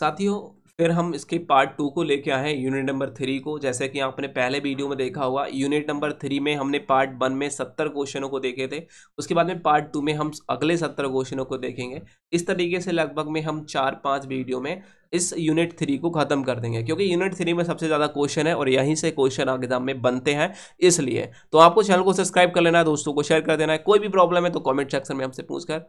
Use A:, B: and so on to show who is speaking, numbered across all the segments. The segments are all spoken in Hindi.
A: साथियों फिर हम इसके पार्ट टू को लेके आए हैं यूनिट नंबर थ्री को जैसे कि आपने पहले वीडियो में देखा होगा यूनिट नंबर थ्री में हमने पार्ट वन में सत्तर क्वेश्चनों को देखे थे उसके बाद में पार्ट टू में हम अगले सत्तर क्वेश्चनों को देखेंगे इस तरीके से लगभग में हम चार पाँच वीडियो में इस यूनिट थ्री को ख़त्म कर देंगे क्योंकि यूनिट थ्री में सबसे ज़्यादा क्वेश्चन है और यहीं से क्वेश्चन एग्जाम में बनते हैं इसलिए तो आपको चैनल को सब्सक्राइब कर लेना है दोस्तों को शेयर कर देना है कोई भी प्रॉब्लम है तो कॉमेंट सेक्शन में हमसे पूछकर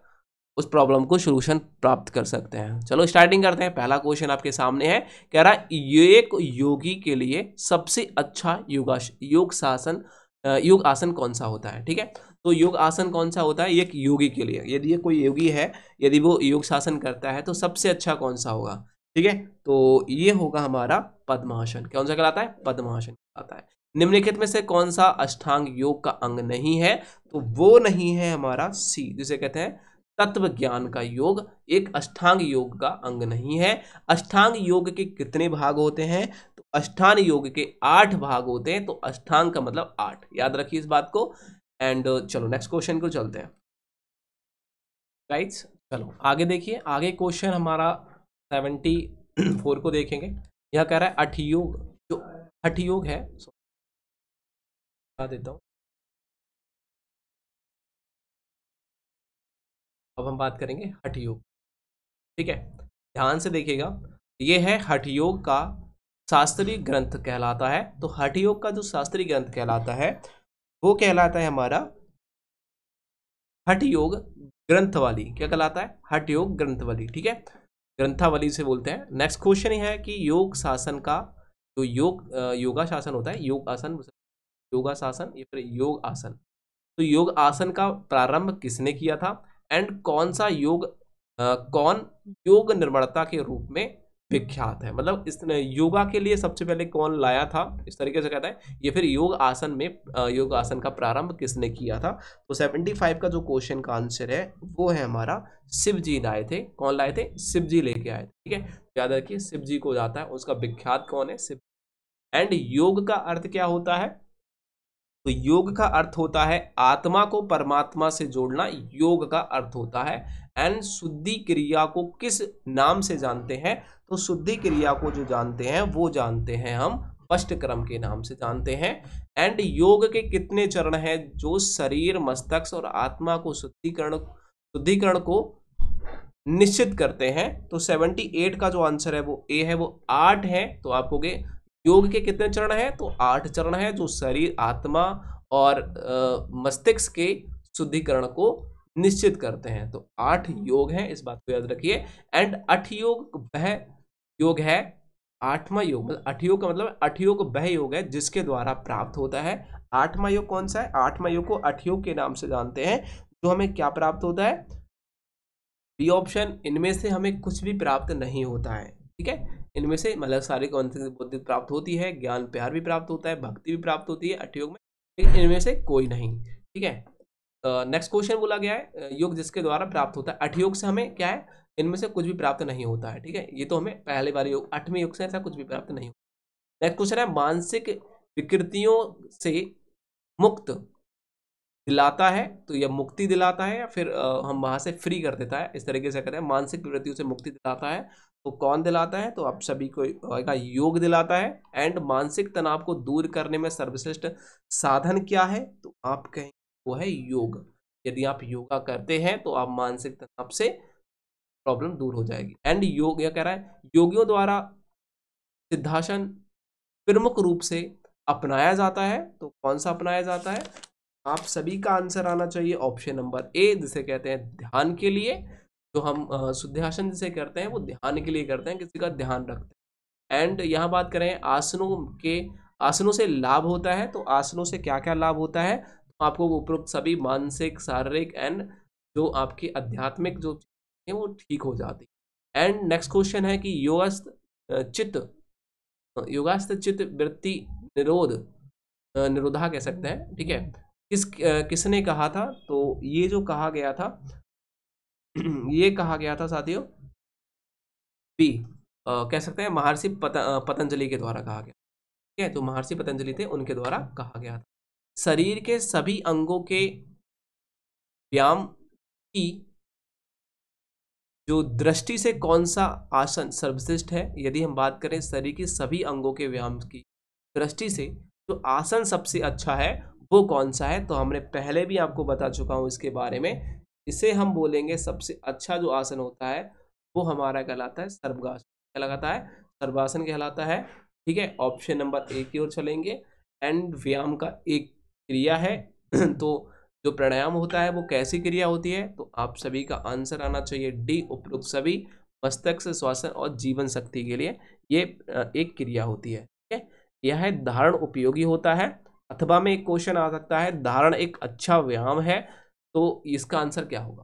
A: उस प्रॉब्लम को सोल्यूशन प्राप्त कर सकते हैं चलो स्टार्टिंग करते हैं पहला क्वेश्चन आपके सामने है कह रहा है एक योगी के लिए सबसे अच्छा योगाश योग शासन योग आसन कौन सा होता है ठीक है तो योग आसन कौन सा होता है एक योगी के लिए यदि ये कोई योगी है यदि वो योग शासन करता है तो सबसे अच्छा कौन सा होगा ठीक है तो ये होगा हमारा पद्मासन कौन सा कहलाता है पद्मासन कहलाता है निम्नलिखित में से कौन सा अष्टांग योग का अंग नहीं है तो वो नहीं है हमारा सी जिसे कहते हैं तत्व ज्ञान का योग एक अष्टांग योग का अंग नहीं है अष्टांग योग के कितने भाग होते हैं तो अष्टांग योग के आठ भाग होते हैं तो अष्टांग का मतलब आठ याद रखिए इस बात को एंड uh, चलो नेक्स्ट क्वेश्चन को चलते हैं राइट्स चलो आगे देखिए आगे क्वेश्चन हमारा सेवेंटी फोर को देखेंगे यह कह रहा है अठ योग जो अठयोग योग है देता हूँ अब हम बात करेंगे हठ योग ठीक है ध्यान से देखिएगा ये है हठ योग का शास्त्रीय ग्रंथ कहलाता है तो हठ योग का जो शास्त्रीय ग्रंथ कहलाता है वो कहलाता है हमारा हठ योग ग्रंथवाली क्या कहलाता है हठ योग ग्रंथवाली ठीक है ग्रंथावली से बोलते हैं नेक्स्ट क्वेश्चन है कि योग शासन का जो योग योगा शासन होता है योग आसन मतलब योगा शासन या फिर योग आसन तो योग आसन का प्रारंभ किसने किया था एंड कौन सा योग आ, कौन योग निर्माणता के रूप में विख्यात है मतलब इस योगा के लिए सबसे पहले कौन लाया था इस तरीके से कहता है ये फिर योग आसन में योग आसन का प्रारंभ किसने किया था तो 75 का जो क्वेश्चन का आंसर है वो है हमारा शिव जी लाए थे कौन लाए थे शिव जी लेके आए थे ठीक है याद रखिए शिव जी को जाता है उसका विख्यात कौन है शिव एंड योग का अर्थ क्या होता है तो योग का अर्थ होता है आत्मा को परमात्मा से जोड़ना योग का अर्थ होता है एंड शुद्धि क्रिया को किस नाम से जानते हैं तो शुद्धि क्रिया को जो जानते हैं वो जानते हैं हम अष्ट क्रम के नाम से जानते हैं एंड योग के कितने चरण हैं जो शरीर मस्तिष्क और आत्मा को शुद्धिकरण शुद्धिकरण को निश्चित करते हैं तो 78 का जो आंसर है वो ए है वो आठ है तो आप कहोगे योग के कितने चरण हैं तो आठ चरण हैं जो शरीर आत्मा और मस्तिष्क के शुद्धिकरण को निश्चित करते हैं तो आठ योग हैं इस बात को याद रखिए एंड अठ योग वह योग है आठवां योग मतलब अठ योग का मतलब अठ योग वह योग है जिसके द्वारा प्राप्त होता है आठवां योग कौन सा है आठवां योग को अठ योग के नाम से जानते हैं जो हमें क्या प्राप्त होता है बी ऑप्शन इनमें से हमें कुछ भी प्राप्त नहीं होता है ठीक है इनमें से मतलब सारे कौन से बुद्धि प्राप्त होती है ज्ञान प्यार भी प्राप्त होता है भक्ति भी प्राप्त होती है अठयोग में लेकिन इनमें से कोई नहीं ठीक है नेक्स्ट क्वेश्चन बोला गया है योग जिसके द्वारा प्राप्त होता है अठयोग से हमें क्या है इनमें से कुछ भी प्राप्त नहीं होता है ठीक है ये तो हमें पहले बार योग अठवें योग से ऐसा कुछ भी प्राप्त नहीं होता नेक्स्ट क्वेश्चन है मानसिक विकृतियों से मुक्त दिलाता है तो यह मुक्ति दिलाता है या फिर हम वहां से फ्री कर देता है इस तरीके से कहते हैं मानसिक विकृतियों से मुक्ति दिलाता है तो कौन दिलाता है तो आप सभी को योग दिलाता है एंड मानसिक तनाव को दूर करने में सर्वश्रेष्ठ साधन क्या है तो आप कहें वो है योग यदि आप योगा करते हैं तो आप मानसिक तनाव से प्रॉब्लम दूर हो जाएगी एंड योग यह कह रहा है योगियों द्वारा सिद्धासन प्रमुख रूप से अपनाया जाता है तो कौन सा अपनाया जाता है आप सभी का आंसर आना चाहिए ऑप्शन नंबर ए जिसे कहते हैं ध्यान के लिए जो हम शुद्धासन जिसे करते हैं वो ध्यान के लिए करते हैं किसी का ध्यान रखते हैं एंड यहाँ बात करें आसनों के आसनों से लाभ होता है तो आसनों से क्या क्या लाभ होता है तो आपको उपरोक्त सभी मानसिक शारीरिक एंड जो आपकी आध्यात्मिक जो है वो ठीक हो जाती है एंड नेक्स्ट क्वेश्चन है कि योगास्त चित्त योगास्त चित्त वृत्ति निरोध निरोधा कह सकते हैं ठीक है किस किसने कहा था तो ये जो कहा गया था ये कहा गया था साथियों बी कह सकते हैं महर्षि पत, पतंजलि के द्वारा कहा गया ठीक है तो महर्षि पतंजलि थे उनके द्वारा कहा गया था शरीर के सभी अंगों के व्यायाम की जो दृष्टि से कौन सा आसन सर्वश्रेष्ठ है यदि हम बात करें शरीर के सभी अंगों के व्यायाम की दृष्टि से जो आसन सबसे अच्छा है वो कौन सा है तो हमने पहले भी आपको बता चुका हूँ इसके बारे में इसे हम बोलेंगे सबसे अच्छा जो आसन होता है वो हमारा कहलाता है सर्वासन क्या लगाता है सर्वासन कहलाता है ठीक है ऑप्शन नंबर ए की ओर चलेंगे एंड व्यायाम का एक क्रिया है तो जो प्राणायाम होता है वो कैसी क्रिया होती है तो आप सभी का आंसर आना चाहिए डी उपरोक्त सभी मस्तक से श्वासन और जीवन शक्ति के लिए ये एक क्रिया होती है ठीक है यह है धारण उपयोगी होता है अथवा में एक क्वेश्चन आ सकता है धारण एक अच्छा व्यायाम है तो इसका आंसर क्या होगा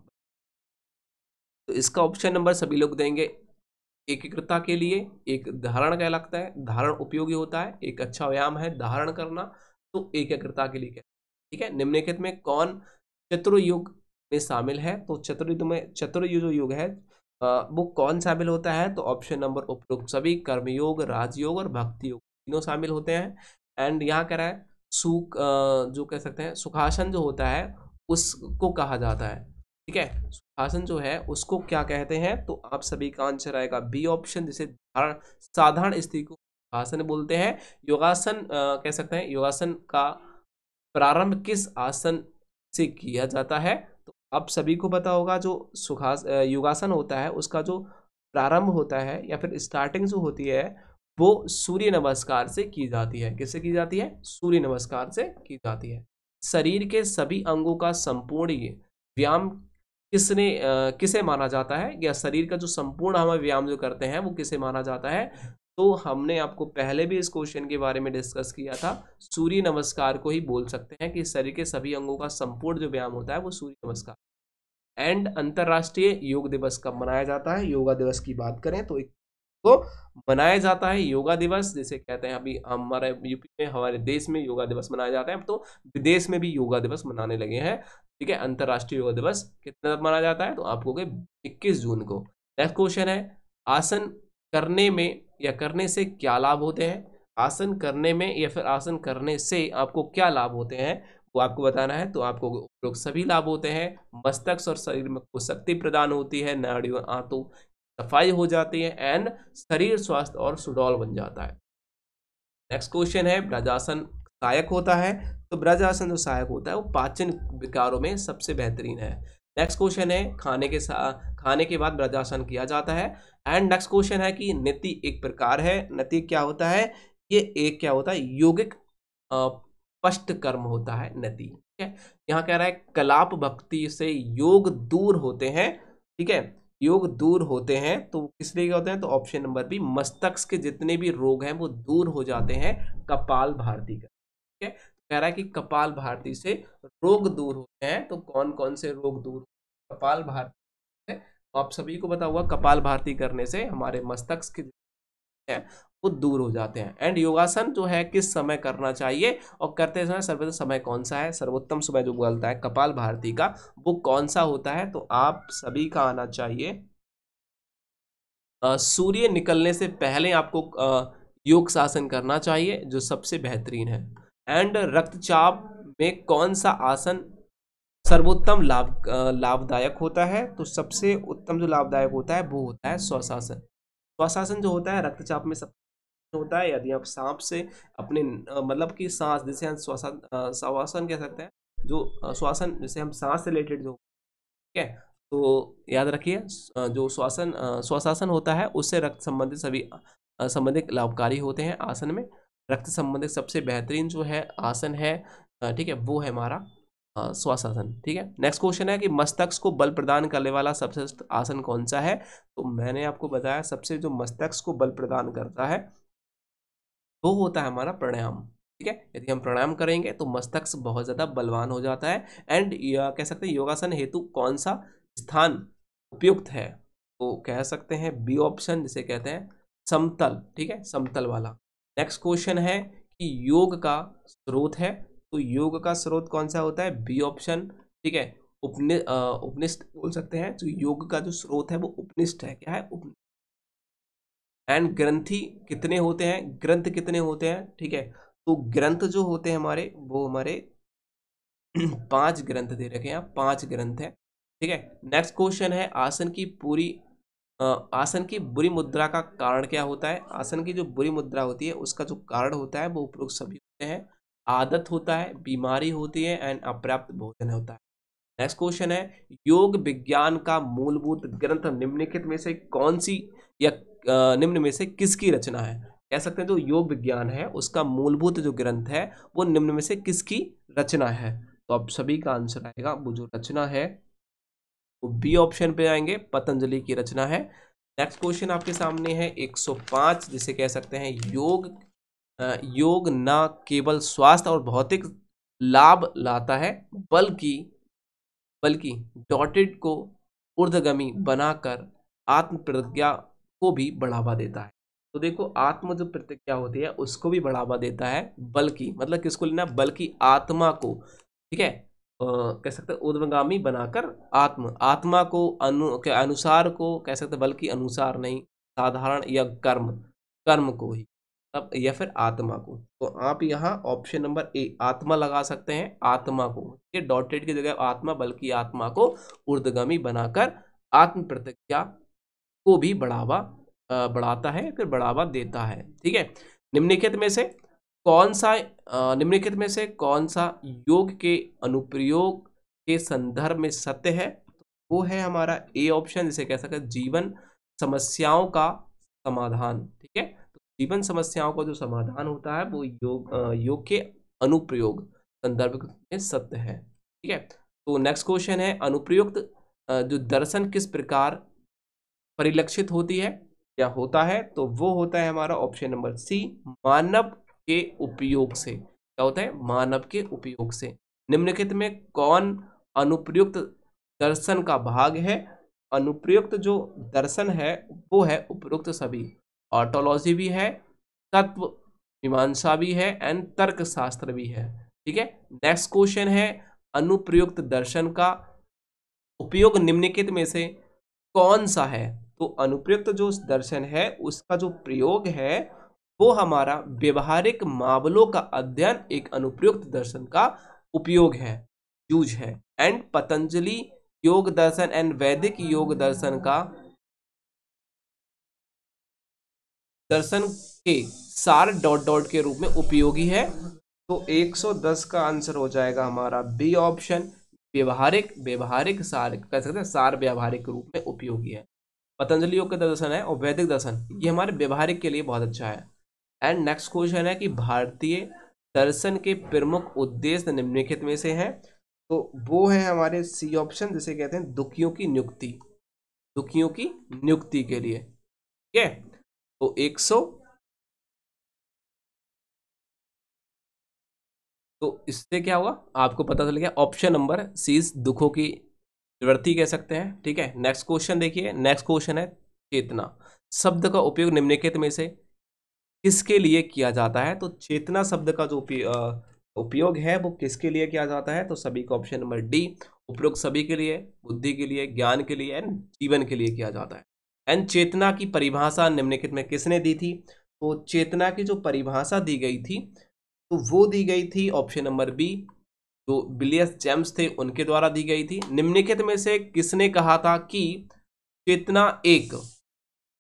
A: तो इसका ऑप्शन नंबर सभी लोग देंगे एकीकृता के लिए एक धारण क्या लगता है धारण उपयोगी होता है एक अच्छा व्यायाम है धारण करना तो एकीकृता के लिए क्या ठीक है निम्नलिखित में कौन चतुर्युग में शामिल है तो चतुर्युग में चतुर्युग जो युग है वो कौन शामिल होता है तो ऑप्शन नंबर उपयोग सभी कर्मयोग राजयोग और भक्ति योग तीनों शामिल होते हैं एंड यहाँ कह रहा है सुख जो कह सकते हैं सुखासन जो होता है उसको कहा जाता है ठीक है सुखासन जो है उसको क्या कहते हैं तो आप सभी का आंसर आएगा बी ऑप्शन जिसे साधारण स्थिति को आसन बोलते हैं योगासन आ, कह सकते हैं योगासन का प्रारंभ किस आसन से किया जाता है तो आप सभी को पता होगा जो सुखास योगासन होता है उसका जो प्रारंभ होता है या फिर स्टार्टिंग जो होती है वो सूर्य नमस्कार से की जाती है किससे की जाती है सूर्य नमस्कार से की जाती है शरीर के सभी अंगों का संपूर्ण व्यायाम किसने किसे माना जाता है या शरीर का जो संपूर्ण हम व्यायाम जो करते हैं वो किसे माना जाता है तो हमने आपको पहले भी इस क्वेश्चन के बारे में डिस्कस किया था सूर्य नमस्कार को ही बोल सकते हैं कि शरीर के सभी अंगों का संपूर्ण जो व्यायाम होता है वो सूर्य नमस्कार एंड अंतर्राष्ट्रीय योग दिवस कब मनाया जाता है योगा दिवस की बात करें तो को तो मनाया जाता है योगा दिवस जैसे कहते हैं अभी हमारे यूपी में हमारे देश में योगा दिवस मनाया जाता है तो विदेश में भी योगा दिवस मनाने लगे हैं ठीक है अंतर्राष्ट्रीय योगा दिवस कितने तक मनाया जाता है तो आपको गए इक्कीस जून को नेक्स्ट क्वेश्चन है आसन करने में या करने से क्या लाभ होते हैं आसन करने में या फिर आसन करने से आपको क्या लाभ होते हैं वो आपको बताना है तो आपको उपरोक्त सभी लाभ होते हैं मस्तक और शरीर में को शक्ति प्रदान होती है नाड़ियों आंतों सफाई हो जाती है एंड शरीर स्वस्थ और सुडौल बन जाता है नेक्स्ट क्वेश्चन है ब्रजासन सहायक होता है तो ब्रजासन जो सहायक होता है वो पाचन विकारों में सबसे बेहतरीन है नेक्स्ट क्वेश्चन है खाने के खाने के बाद ब्रजासन किया जाता है एंड नेक्स्ट क्वेश्चन है कि नीति एक प्रकार है नीति क्या होता है ये एक क्या होता है योगिक स्पष्ट कर्म होता है नीति ठीक है यहाँ कह रहा है कलाप भक्ति से योग दूर होते हैं ठीक है योग दूर होते हैं तो किस लिए होते हैं तो ऑप्शन नंबर बी मस्तक्ष के जितने भी रोग हैं वो दूर हो जाते हैं कपाल भारती का ठीक है तो कह रहा है कि कपाल भारती से रोग दूर होते हैं तो कौन कौन से रोग दूर कपाल भारती तो आप सभी को बता हुआ कपाल भारती करने से हमारे मस्तक्ष के हैं वो दूर हो जाते हैं एंड योगासन जो है किस समय करना चाहिए और करते समय सर्वोत्तम समय कौन सा है सर्वोत्तम समय जो बोलता है कपाल भारती का वो कौन सा होता है तो आप सभी का आना चाहिए सूर्य निकलने से पहले आपको आ, योग शासन करना चाहिए जो सबसे बेहतरीन है एंड रक्तचाप में कौन सा आसन सर्वोत्तम लाभ लाभदायक होता है तो सबसे उत्तम जो लाभदायक होता है वो होता है स्वशासन श्वासासन जो होता है रक्तचाप में सब होता है यदि आप सांप से अपने मतलब कि सांस जैसे हम श्वासन श्वासन कह सकते हैं जो श्वासन जैसे हम सांस से रिलेटेड जो ठीक है तो याद रखिए जो श्वासन श्वासासन होता है उससे रक्त संबंधित सभी संबंधित लाभकारी होते हैं आसन में रक्त संबंधित सबसे बेहतरीन जो है आसन है ठीक है वो है हमारा श्वासासन हाँ, ठीक है नेक्स्ट क्वेश्चन है कि मस्तिष्क को बल प्रदान करने वाला सबसे आसन कौन सा है तो मैंने आपको बताया सबसे जो मस्तिष्क को बल प्रदान करता है वो होता है हमारा प्राणायाम ठीक है यदि हम प्राणायाम करेंगे तो मस्तिष्क बहुत ज़्यादा बलवान हो जाता है एंड कह सकते हैं योगासन हेतु कौन सा स्थान उपयुक्त है तो कह सकते हैं बी ऑप्शन जिसे कहते हैं समतल ठीक है समतल वाला नेक्स्ट क्वेश्चन है कि योग का स्रोत है तो योग का स्रोत कौन सा होता है बी ऑप्शन ठीक है उपनि उपनिष्ठ बोल सकते हैं जो तो योग का जो स्रोत है वो उपनिष्ठ है क्या है एंड ग्रंथी कितने होते हैं ग्रंथ कितने होते हैं ठीक है तो ग्रंथ जो होते हैं हमारे वो हमारे पांच ग्रंथ दे रखे हैं पांच ग्रंथ है ठीक है नेक्स्ट क्वेश्चन है आसन की पूरी आसन की बुरी मुद्रा का कारण क्या होता है आसन की जो बुरी मुद्रा होती है उसका जो कारण होता है वो उपरोक्त सभी होते हैं आदत होता है बीमारी होती है एंड अप्राप्त भोजन होता है नेक्स्ट क्वेश्चन है योग विज्ञान का मूलभूत ग्रंथ निम्नलिखित में से कौन सी या निम्न में से किसकी रचना है कह सकते हैं जो योग विज्ञान है उसका मूलभूत जो ग्रंथ है वो निम्न में से किसकी रचना है तो अब सभी का आंसर आएगा वो जो रचना है वो बी ऑप्शन पे आएंगे पतंजलि की रचना है नेक्स्ट क्वेश्चन आपके सामने है 105 जिसे कह सकते हैं योग योग न केवल स्वास्थ्य और भौतिक लाभ लाता है बल्कि बल्कि डॉटेड को ऊर्धगमी बनाकर आत्म प्रतिज्ञा को भी बढ़ावा देता है तो देखो आत्म जो प्रतिज्ञा होती है उसको भी बढ़ावा देता है बल्कि मतलब किसको लेना बल्कि आत्मा को ठीक है कह सकते हैं बनाकर आत्म आत्मा को अनु के अनुसार को कह सकते बल्कि अनुसार नहीं साधारण या कर्म कर्म को ही तब या फिर आत्मा को तो आप यहाँ ऑप्शन नंबर ए आत्मा लगा सकते हैं आत्मा को है डॉटेड की जगह आत्मा बल्कि आत्मा को ऊर्दगामी बनाकर आत्म प्रतिज्ञा को भी बढ़ावा बढ़ाता है फिर बढ़ावा देता है ठीक है निम्नलिखित में से कौन सा निम्नलिखित में से कौन सा योग के अनुप्रयोग के संदर्भ में सत्य है वो है हमारा ए ऑप्शन जिसे कह सकते जीवन समस्याओं का समाधान ठीक है जीवन समस्याओं का जो समाधान होता है वो योग योग के अनुप्रयोग संदर्भ में सत्य है ठीक है तो नेक्स्ट क्वेश्चन है अनुप्रयुक्त जो दर्शन किस प्रकार परिलक्षित होती है या होता है तो वो होता है हमारा ऑप्शन नंबर सी मानव के उपयोग से क्या होता है मानव के उपयोग से निम्नलिखित में कौन अनुप्रयुक्त दर्शन का भाग है अनुप्रयुक्त जो दर्शन है वो है उपयुक्त सभी ऑटोलॉजी भी है तत्व मीमांसा भी है एंड तर्क शास्त्र भी है ठीक है नेक्स्ट क्वेश्चन है अनुप्रयुक्त दर्शन का उपयोग निम्नलिखित में से कौन सा है तो अनुप्रयुक्त जो दर्शन है उसका जो प्रयोग है वो हमारा व्यवहारिक मामलों का अध्ययन एक अनुप्रयुक्त दर्शन का उपयोग है यूज है एंड पतंजलि योग दर्शन एंड वैदिक योग दर्शन का दर्शन के सार डॉट डॉट के रूप में उपयोगी है तो 110 का आंसर हो जाएगा हमारा बी ऑप्शन व्यवहारिक व्यवहारिक सार कह सकते हैं सार व्यवहारिक रूप में उपयोगी है पतंजलि योग का दर्शन है और वैदिक दर्शन ये हमारे व्यवहारिक के लिए बहुत अच्छा है एंड नेक्स्ट क्वेश्चन है कि भारतीय दर्शन के प्रमुख उद्देश्य निम्नलिखित में से हैं तो वो है हमारे सी ऑप्शन जिसे कहते हैं दुखियों की नियुक्ति दुखियों की नियुक्ति के लिए ठीक है तो एक सौ तो इससे क्या हुआ आपको पता चल गया ऑप्शन नंबर सीज दुखों की वृत्ति कह सकते हैं ठीक है नेक्स्ट क्वेश्चन देखिए नेक्स्ट क्वेश्चन है चेतना शब्द का उपयोग निम्नलिखित में से किसके लिए किया जाता है तो चेतना शब्द का जो उपयोग है वो किसके लिए किया जाता है तो सभी का ऑप्शन नंबर डी उपयोग सभी के लिए बुद्धि के लिए ज्ञान के लिए एंड जीवन के लिए किया जाता है एंड चेतना की परिभाषा निम्नलिखित में किसने दी थी तो चेतना की जो परिभाषा दी गई थी तो वो दी गई थी ऑप्शन नंबर बी जो बिलियस जेम्स थे उनके द्वारा दी गई थी निम्नलिखित में से किसने कहा था कि चेतना एक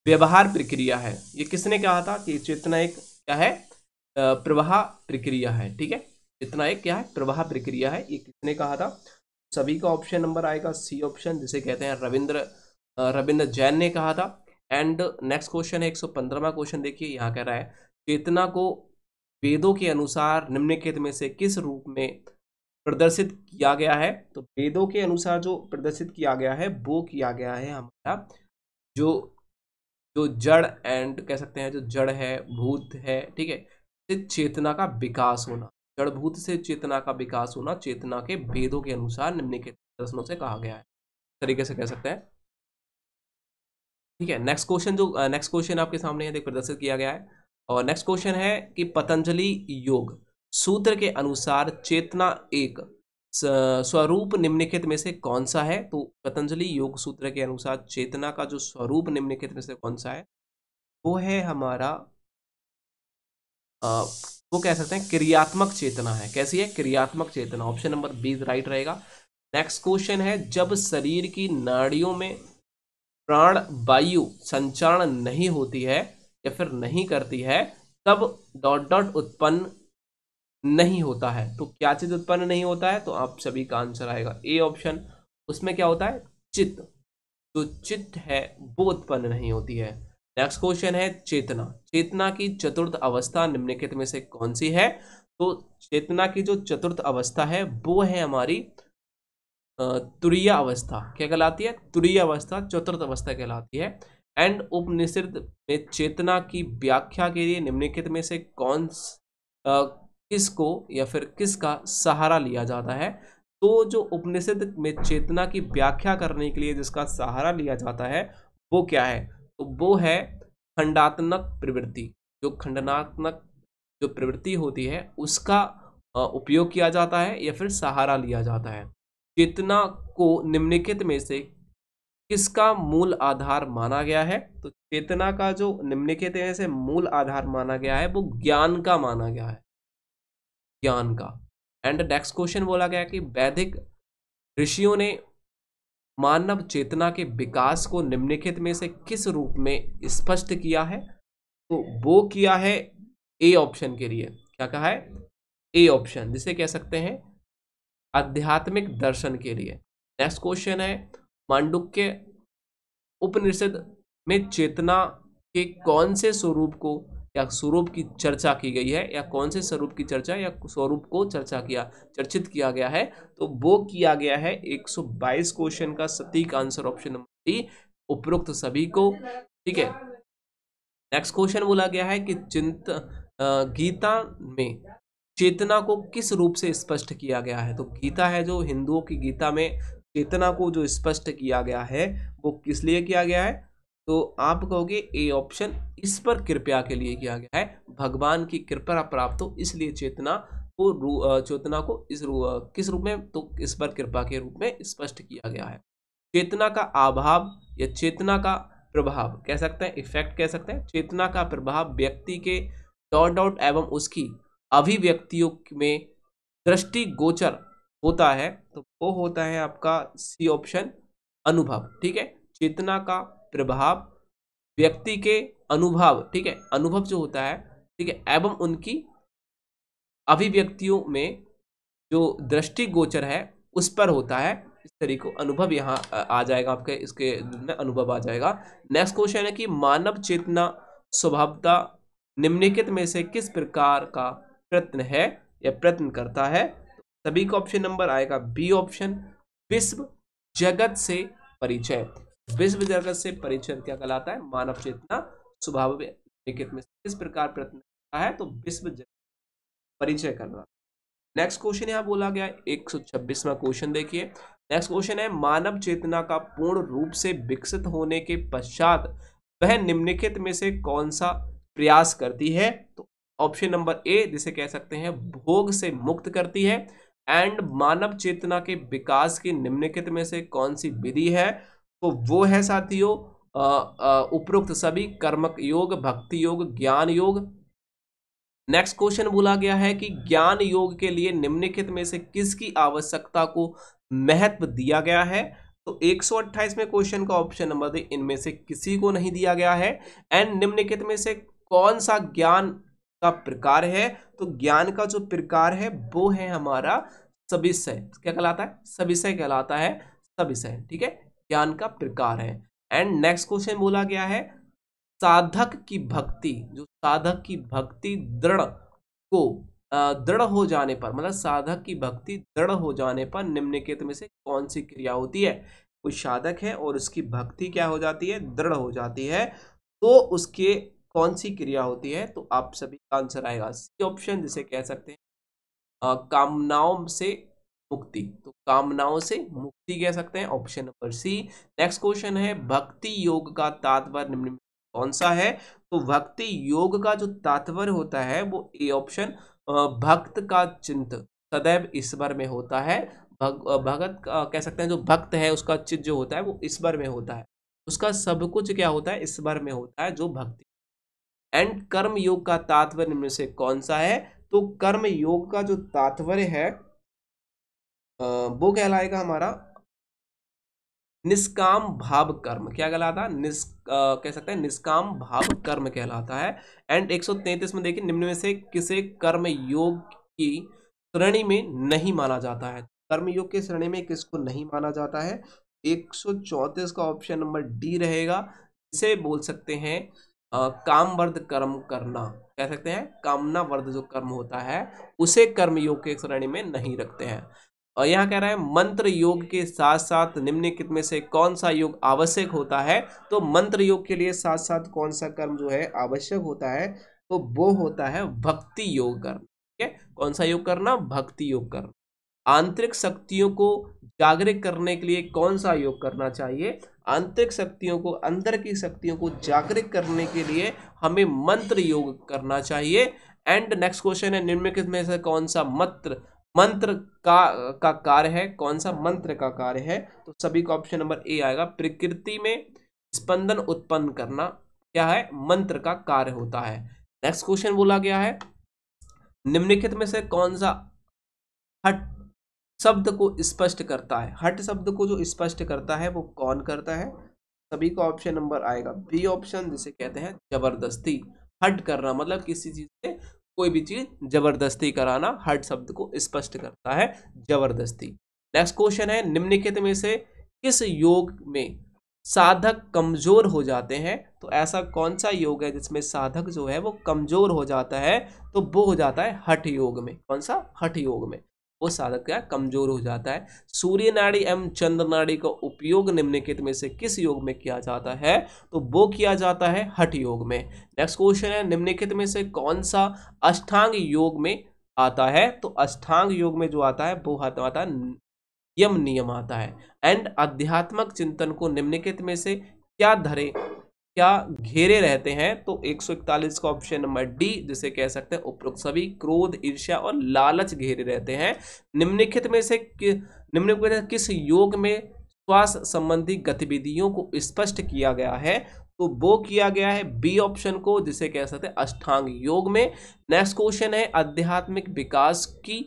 A: व्यवहार प्रक्रिया है ये किसने कहा था कि चेतना एक क्या है प्रवाह प्रक्रिया है ठीक है चेतना एक क्या है प्रवाह प्रक्रिया है ये किसने कहा था सभी का ऑप्शन नंबर आएगा सी ऑप्शन जिसे कहते हैं रविंद्र रविंद्र जैन ने कहा था एंड नेक्स्ट क्वेश्चन है एक सौ पंद्रहवा क्वेश्चन देखिए यहाँ कह रहा है चेतना को वेदों के अनुसार निम्नलिखित में से किस रूप में प्रदर्शित किया गया है तो वेदों के अनुसार जो प्रदर्शित किया गया है वो किया गया है हमारा जो जो जड़ एंड कह सकते हैं जो जड़ है भूत है ठीक है चेतना का विकास होना जड़ भूत से चेतना का विकास होना चेतना के वेदों के अनुसार निम्नलिखित प्रश्नों से कहा गया है तरीके से कह सकते हैं ठीक है नेक्स्ट क्वेश्चन जो नेक्स्ट क्वेश्चन आपके सामने यहाँ प्रदर्शित किया गया है और नेक्स्ट क्वेश्चन है कि पतंजलि योग सूत्र के अनुसार चेतना एक स्वरूप निम्नलिखित में से कौन सा है तो पतंजलि योग सूत्र के अनुसार चेतना का जो स्वरूप निम्नलिखित में से कौन सा है वो है हमारा आ, वो कह सकते हैं क्रियात्मक चेतना है कैसी है क्रियात्मक चेतना ऑप्शन नंबर बी राइट रहेगा नेक्स्ट क्वेश्चन है जब शरीर की नाड़ियों में प्राण वायु संचारण नहीं होती है या फिर नहीं करती है तब डॉट डॉट उत्पन्न नहीं होता है तो क्या चीज उत्पन्न नहीं होता है तो आप सभी का आंसर आएगा ए ऑप्शन उसमें क्या होता है चित्त जो चित्त है वो उत्पन्न नहीं होती है नेक्स्ट क्वेश्चन है चेतना चेतना की चतुर्थ अवस्था निम्नलिखित में से कौन सी है तो चेतना की जो चतुर्थ अवस्था है वो है हमारी तुरिया अवस्था क्या कहलाती है तुरी अवस्था चतुर्थ अवस्था कहलाती है एंड उपनिषद में चेतना की व्याख्या के लिए निम्नलिखित में से कौन किस किसको या फिर किसका सहारा लिया जाता है तो जो उपनिषद में चेतना की व्याख्या करने के लिए जिसका सहारा लिया जाता है वो क्या है तो वो है खंडात्मक प्रवृत्ति जो खंडनात्मक जो प्रवृत्ति होती है उसका उपयोग किया जाता है या फिर सहारा लिया जाता है चेतना को निम्नलिखित में से किसका मूल आधार माना गया है तो चेतना का जो निम्नलिखित में से मूल आधार माना गया है वो ज्ञान का माना गया है ज्ञान का एंड नेक्स्ट क्वेश्चन बोला गया कि वैदिक ऋषियों ने मानव चेतना के विकास को निम्नलिखित में से किस रूप में स्पष्ट किया है तो वो किया है ए ऑप्शन के लिए क्या कहा है ए ऑप्शन जिसे कह सकते हैं आध्यात्मिक दर्शन के लिए नेक्स्ट क्वेश्चन है मांडुक के उपनिषद में चेतना के कौन से स्वरूप को या स्वरूप की चर्चा की गई है या कौन से स्वरूप की चर्चा या स्वरूप को चर्चा किया चर्चित किया गया है तो वो किया गया है 122 क्वेश्चन का सटीक आंसर ऑप्शन नंबर डी उपरोक्त सभी को ठीक है नेक्स्ट क्वेश्चन बोला गया है कि चिंत गीता में चेतना को किस रूप से स्पष्ट किया गया है तो गीता है जो हिंदुओं की गीता में चेतना को जो स्पष्ट किया गया है वो किस लिए किया गया है तो आप कहोगे ए ऑप्शन इस पर कृपया के लिए किया गया है भगवान की कृपा प्राप्त हो इसलिए चेतना को रू चेतना को इस रू किस रूप में तो इस पर कृपा के रूप में स्पष्ट किया गया है चेतना का अभाव या चेतना का प्रभाव कह सकते हैं इफेक्ट कह सकते हैं चेतना का प्रभाव व्यक्ति के डॉट डॉट एवं उसकी अभिव्यक्तियों में दृष्टि गोचर होता है तो वो होता है आपका सी ऑप्शन अनुभव ठीक है चेतना का प्रभाव व्यक्ति के अनुभव ठीक है अनुभव जो होता है ठीक है एवं उनकी अभिव्यक्तियों में जो दृष्टि गोचर है उस पर होता है इस तरीके अनुभव यहाँ आ जाएगा आपके इसके में अनुभव आ जाएगा नेक्स्ट क्वेश्चन है कि मानव चेतना स्वभावता निम्नलिखित में से किस प्रकार का प्रयत्न है या प्रयत्न करता है तो सभी का ऑप्शन नंबर आएगा बी ऑप्शन विश्व जगत से परिचय विश्व जगत से परिचय क्या कहलाता है मानव चेतना स्वभाव में किस प्रकार प्रयत्न करता है तो विश्व जगत परिचय करना नेक्स्ट क्वेश्चन यहाँ बोला गया एक सौ छब्बीसवा क्वेश्चन देखिए नेक्स्ट क्वेश्चन है मानव चेतना का पूर्ण रूप से विकसित होने के पश्चात वह निम्नलिखित में से कौन सा प्रयास करती है तो ऑप्शन नंबर ए जिसे कह सकते हैं भोग से मुक्त करती है एंड मानव चेतना के विकास की निम्नलिखित में से कौन सी विधि है तो वो है साथियों उपरोक्त सभी कर्मक योग भक्ति योग ज्ञान योग नेक्स्ट क्वेश्चन बोला गया है कि ज्ञान योग के लिए निम्नलिखित में से किसकी आवश्यकता को महत्व दिया गया है तो 128 में क्वेश्चन का ऑप्शन नंबर इनमें से किसी को नहीं दिया गया है एंड निम्नलिखित में से कौन सा ज्ञान का प्रकार है तो ज्ञान का जो प्रकार है वो है हमारा सविषय क्या कहलाता है सविषय कहलाता है सविषय ठीक है ज्ञान का प्रकार है एंड नेक्स्ट क्वेश्चन बोला गया है साधक की भक्ति जो साधक की भक्ति दृढ़ को दृढ़ हो जाने पर मतलब साधक की भक्ति दृढ़ हो जाने पर निम्नलिखित में से कौन सी क्रिया होती है कोई साधक है और उसकी भक्ति क्या हो जाती है दृढ़ हो जाती है तो उसके कौन सी क्रिया होती है तो आप सभी का आंसर आएगा सी ऑप्शन जिसे कह सकते हैं आ, कामनाओं से मुक्ति तो कामनाओं से मुक्ति कह सकते हैं option number C next question है भक्ति योग का तात्पर्य निम्न कौन सा है तो भक्ति योग का जो तात्पर्य होता है वो ए ऑप्शन भक्त का चिंत सदैव ईश्वर में होता है भग, भगत कह सकते हैं जो भक्त है उसका चित्त जो होता है वो ईश्वर में होता है उसका सब कुछ क्या होता है ईश्वर में होता है जो भक्ति एंड कर्म योग का तात्पर्य निम्न से कौन सा है तो कर्म योग का जो तात्पर्य है वो कहलाएगा हमारा निष्काम भाव कर्म क्या कहलाता है निस् कह सकते हैं निष्काम भाव कर्म कहलाता है एंड 133 में देखिए निम्न में से किसे कर्म योग की श्रेणी में नहीं माना जाता है कर्म योग के श्रेणी में किसको नहीं माना जाता है 134 का ऑप्शन नंबर डी रहेगा इसे बोल सकते हैं काम वर्ध कर्म करना कह सकते हैं कामना वर्ध जो कर्म होता है उसे कर्म योग के श्रेणी में नहीं रखते हैं और यहाँ कह रहे हैं मंत्र योग के साथ साथ निम्नलिखित में से कौन सा योग आवश्यक होता है तो मंत्र योग के लिए साथ साथ कौन सा कर्म जो है आवश्यक होता है तो वो होता है भक्ति योग कर्म ठीक है कौन सा योग करना भक्ति योग करना आंतरिक शक्तियों को जागृत करने के लिए कौन सा योग करना चाहिए आंतरिक शक्तियों को अंदर की शक्तियों को जागृत करने के लिए हमें मंत्र योग करना चाहिए एंड नेक्स्ट क्वेश्चन है निम्नलिखित में से कौन सा मंत्र मंत्र का का कार्य है कौन सा मंत्र का कार्य है तो सभी का ऑप्शन नंबर ए आएगा प्रकृति में स्पंदन उत्पन्न करना क्या है मंत्र का कार्य होता है नेक्स्ट क्वेश्चन बोला गया है निम्नलिखित में से कौन सा हट शब्द को स्पष्ट करता है हट शब्द को जो स्पष्ट करता है वो कौन करता है सभी का ऑप्शन नंबर आएगा बी ऑप्शन जिसे कहते हैं जबरदस्ती हट करना मतलब किसी चीज़ से कोई भी चीज़ जबरदस्ती कराना हट शब्द को स्पष्ट करता है जबरदस्ती नेक्स्ट क्वेश्चन है निम्नलिखित में से किस योग में साधक कमज़ोर हो जाते हैं तो ऐसा कौन सा योग है जिसमें साधक जो है वो कमज़ोर हो जाता है तो वो हो जाता है हठ योग में कौन सा हठ योग में वो साधक क्या कमजोर हो जाता है सूर्य नाड़ी एवं चंद्र नाड़ी का उपयोग निम्नलिखित में से किस योग में किया जाता है तो वो किया जाता है हठ योग में नेक्स्ट क्वेश्चन है निम्नलिखित में से कौन सा अष्टांग योग में आता है तो अष्टांग योग में जो आता है वो आता है यम नियम आता है एंड आध्यात्मक चिंतन को निम्नलिखित में से क्या धरे क्या घेरे रहते हैं तो 141 का ऑप्शन नंबर डी जिसे कह सकते हैं उपरोक्त सभी क्रोध ईर्ष्या और लालच घेरे रहते हैं निम्नलिखित में से निम्नलिखित में किस योग में स्वास्थ्य संबंधी गतिविधियों को स्पष्ट किया गया है तो वो किया गया है बी ऑप्शन को जिसे कह सकते हैं अष्टांग योग में नेक्स्ट क्वेश्चन है आध्यात्मिक विकास की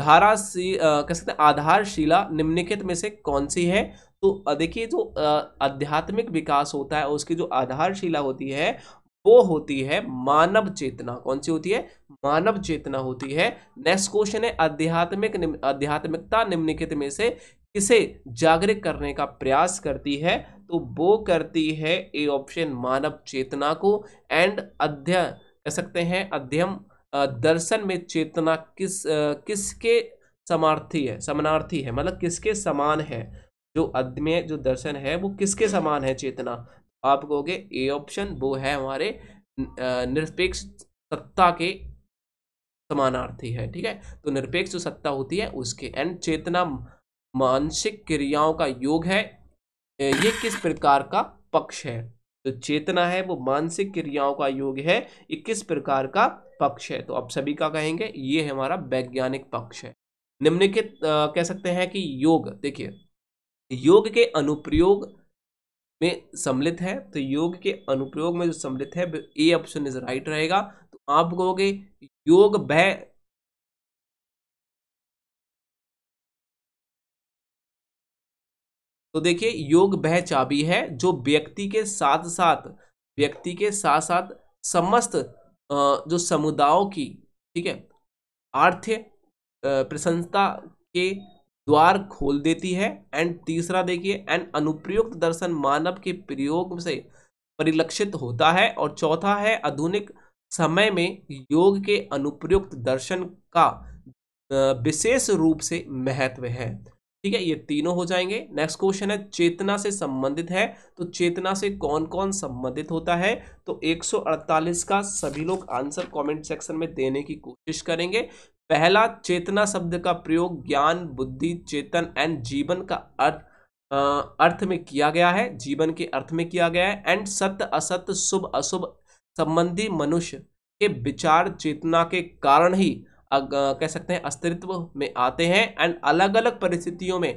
A: धारा सी कह सकते हैं आधारशिला निम्नलिखित में से कौन सी है तो देखिए जो आध्यात्मिक विकास होता है उसकी जो आधारशिला होती है वो होती है मानव चेतना कौन सी होती है मानव चेतना होती है नेक्स्ट क्वेश्चन है आध्यात्मिक निम, आध्यात्मिकता निम्नलिखित में से किसे जागृत करने का प्रयास करती है तो वो करती है ए ऑप्शन मानव चेतना को एंड अध्य कह सकते हैं अध्ययन दर्शन में चेतना किस किसके समार्थी है समानार्थी है मतलब किसके समान है जो अदम्य जो दर्शन है वो किसके समान है चेतना आप कहोगे ए ऑप्शन वो है हमारे निरपेक्ष सत्ता के समानार्थी है ठीक है तो निरपेक्ष जो सत्ता होती है उसके एंड चेतना मानसिक क्रियाओं का योग है ये किस प्रकार का पक्ष है तो चेतना है वो मानसिक क्रियाओं का योग है ये किस प्रकार का पक्ष है तो आप सभी का कहेंगे ये हमारा वैज्ञानिक पक्ष है निम्नलिखित कह सकते हैं कि योग देखिए योग के अनुप्रयोग में सम्मिलित है तो योग के अनुप्रयोग में जो सम्मिलित है ए ऑप्शन इज राइट रहेगा तो आप कहोगे योग भय तो देखिए योग बह चाबी है जो व्यक्ति के साथ साथ व्यक्ति के साथ साथ समस्त जो समुदायों की ठीक है आर्थिक प्रसन्नता के द्वार खोल देती है एंड तीसरा देखिए एंड अनुप्रयुक्त दर्शन मानव के प्रयोग से परिलक्षित होता है और चौथा है आधुनिक समय में योग के अनुप्रयुक्त दर्शन का विशेष रूप से महत्व है ठीक है ये तीनों हो जाएंगे नेक्स्ट क्वेश्चन है चेतना से संबंधित है तो चेतना से कौन कौन संबंधित होता है तो 148 का सभी लोग आंसर कमेंट सेक्शन में देने की कोशिश करेंगे पहला चेतना शब्द का प्रयोग ज्ञान बुद्धि चेतन एंड जीवन का अर्थ अर्थ में किया गया है जीवन के अर्थ में किया गया है एंड सत्य असत्य शुभ अशुभ संबंधी मनुष्य के विचार चेतना के कारण ही अग, कह सकते हैं अस्तित्व में आते हैं एंड अलग अलग परिस्थितियों में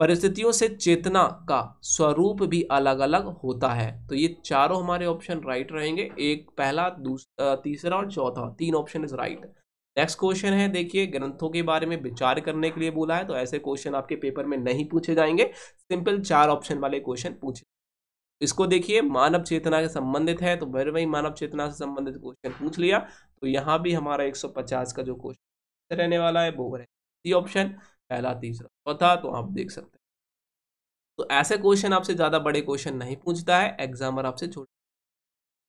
A: परिस्थितियों से चेतना का स्वरूप भी अलग अलग होता है तो ये चारों हमारे ऑप्शन राइट रहेंगे एक पहला दूसरा तीसरा और चौथा तीन option is right next question है देखिए ग्रंथों के बारे में विचार करने के लिए बोला है तो ऐसे क्वेश्चन आपके पेपर में नहीं पूछे जाएंगे सिंपल चार ऑप्शन वाले क्वेश्चन पूछे इसको देखिए मानव चेतना से संबंधित है तो वैर वही मानव चेतना से संबंधित क्वेश्चन पूछ लिया तो यहाँ भी हमारा 150 का जो क्वेश्चन रहने वाला है वो सी ऑप्शन पहला तीसरा चौथा तो आप देख सकते हैं तो ऐसे क्वेश्चन आपसे ज़्यादा बड़े क्वेश्चन नहीं पूछता है एग्जामर आपसे छोटे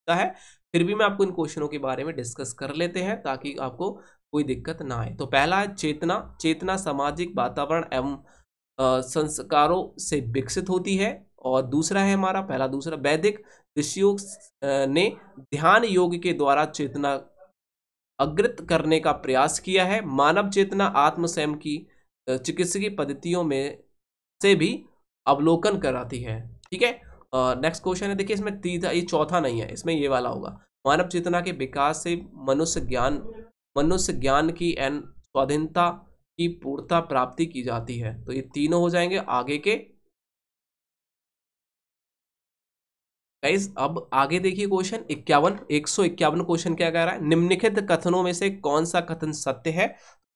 A: सकता है फिर भी मैं आपको इन क्वेश्चनों के बारे में डिस्कस कर लेते हैं ताकि आपको कोई दिक्कत ना आए तो पहला है चेतना चेतना सामाजिक वातावरण एवं संस्कारों से विकसित होती है और दूसरा है हमारा पहला दूसरा वैदिक ऋषियों ने ध्यान योग के द्वारा चेतना अग्रित करने का प्रयास किया है मानव चेतना स्वयं की चिकित्सकीय पद्धतियों में से भी अवलोकन कराती है ठीक है नेक्स्ट क्वेश्चन है देखिए इसमें तीसरा ये चौथा नहीं है इसमें ये वाला होगा मानव चेतना के विकास से मनुष्य ज्ञान मनुष्य ज्ञान की एन स्वाधीनता की पूर्णता प्राप्ति की जाती है तो ये तीनों हो जाएंगे आगे के गाइज अब आगे देखिए क्वेश्चन इक्यावन एक सौ इक्यावन क्वेश्चन क्या कह रहा है निम्नलिखित कथनों में से कौन सा कथन सत्य है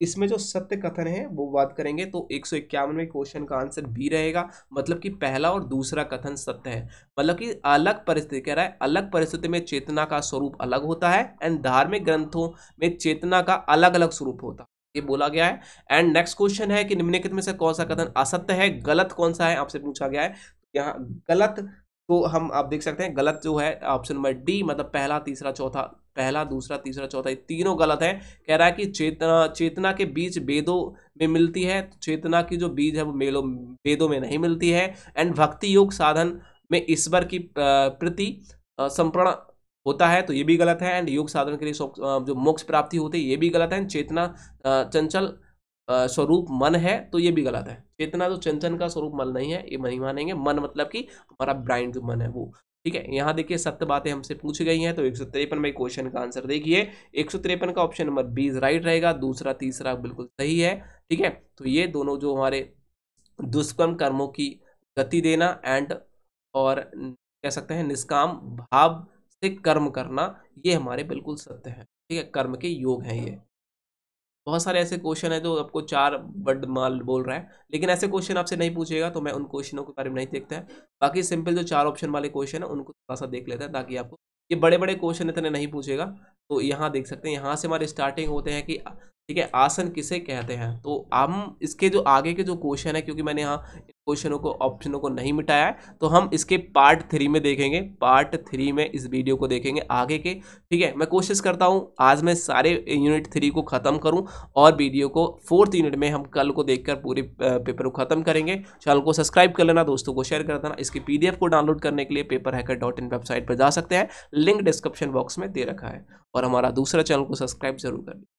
A: इसमें जो सत्य कथन है वो बात करेंगे तो एक सौ इक्यावन में क्वेश्चन का आंसर बी रहेगा मतलब कि पहला और दूसरा कथन सत्य है मतलब कि अलग परिस्थिति कह रहा है अलग परिस्थिति में चेतना का स्वरूप अलग होता है एंड धार्मिक ग्रंथों में चेतना का अलग अलग स्वरूप होता है ये बोला गया है एंड नेक्स्ट क्वेश्चन है कि निम्नलिखित में से कौन सा कथन असत्य है गलत कौन सा है आपसे पूछा गया है यहाँ गलत तो हम आप देख सकते हैं गलत जो है ऑप्शन नंबर डी मतलब पहला तीसरा चौथा पहला दूसरा तीसरा चौथा ये तीनों गलत है कह रहा है कि चेतना चेतना के बीज वेदों में मिलती है तो चेतना की जो बीज है वो मेलों वेदों में नहीं मिलती है एंड भक्ति योग साधन में ईश्वर की प्रति संप्रण होता है तो ये भी गलत है एंड योग साधन के लिए जो मोक्ष प्राप्ति होती है ये भी गलत है चेतना चंचल स्वरूप मन है तो ये भी गलत है चेतना तो चंचन का स्वरूप मन नहीं है ये नहीं मानेंगे मन मतलब कि हमारा ब्राइंड जो मन है वो ठीक है यहाँ देखिए सत्य बातें हमसे पूछी गई हैं तो एक सौ तिरपन में क्वेश्चन का आंसर देखिए एक सौ तिरपन का ऑप्शन नंबर बी राइट रहेगा दूसरा तीसरा बिल्कुल सही है ठीक है तो ये दोनों जो हमारे दुष्कर्म कर्मों की गति देना एंड और कह सकते हैं निष्काम भाव से कर्म करना ये हमारे बिल्कुल सत्य है ठीक है कर्म के योग हैं ये बहुत सारे ऐसे क्वेश्चन है जो आपको चार वर्ड माल बोल रहा है लेकिन ऐसे क्वेश्चन आपसे नहीं पूछेगा तो मैं उन क्वेश्चनों के बारे में नहीं देखता है बाकी सिंपल जो चार ऑप्शन वाले क्वेश्चन है उनको थोड़ा सा देख लेता है ताकि आपको ये बड़े बड़े क्वेश्चन इतने नहीं पूछेगा तो यहाँ देख सकते हैं यहाँ से हमारे स्टार्टिंग होते हैं कि ठीक है आसन किसे कहते हैं तो हम इसके जो आगे के जो क्वेश्चन है क्योंकि मैंने यहाँ क्वेश्चनों को ऑप्शनों को नहीं मिटाया है तो हम इसके पार्ट थ्री में देखेंगे पार्ट थ्री में इस वीडियो को देखेंगे आगे के ठीक है मैं कोशिश करता हूँ आज मैं सारे यूनिट थ्री को ख़त्म करूँ और वीडियो को फोर्थ यूनिट में हम कल को देखकर पूरे पेपर को ख़त्म करेंगे चैनल को सब्सक्राइब कर लेना दोस्तों को शेयर कर देना इसकी पी को डाउनलोड करने के लिए paper hacker dot in website पर जा सकते हैं लिंक डिस्क्रिप्शन बॉक्स में दे रखा है और हमारा दूसरा चैनल को सब्सक्राइब जरूर कर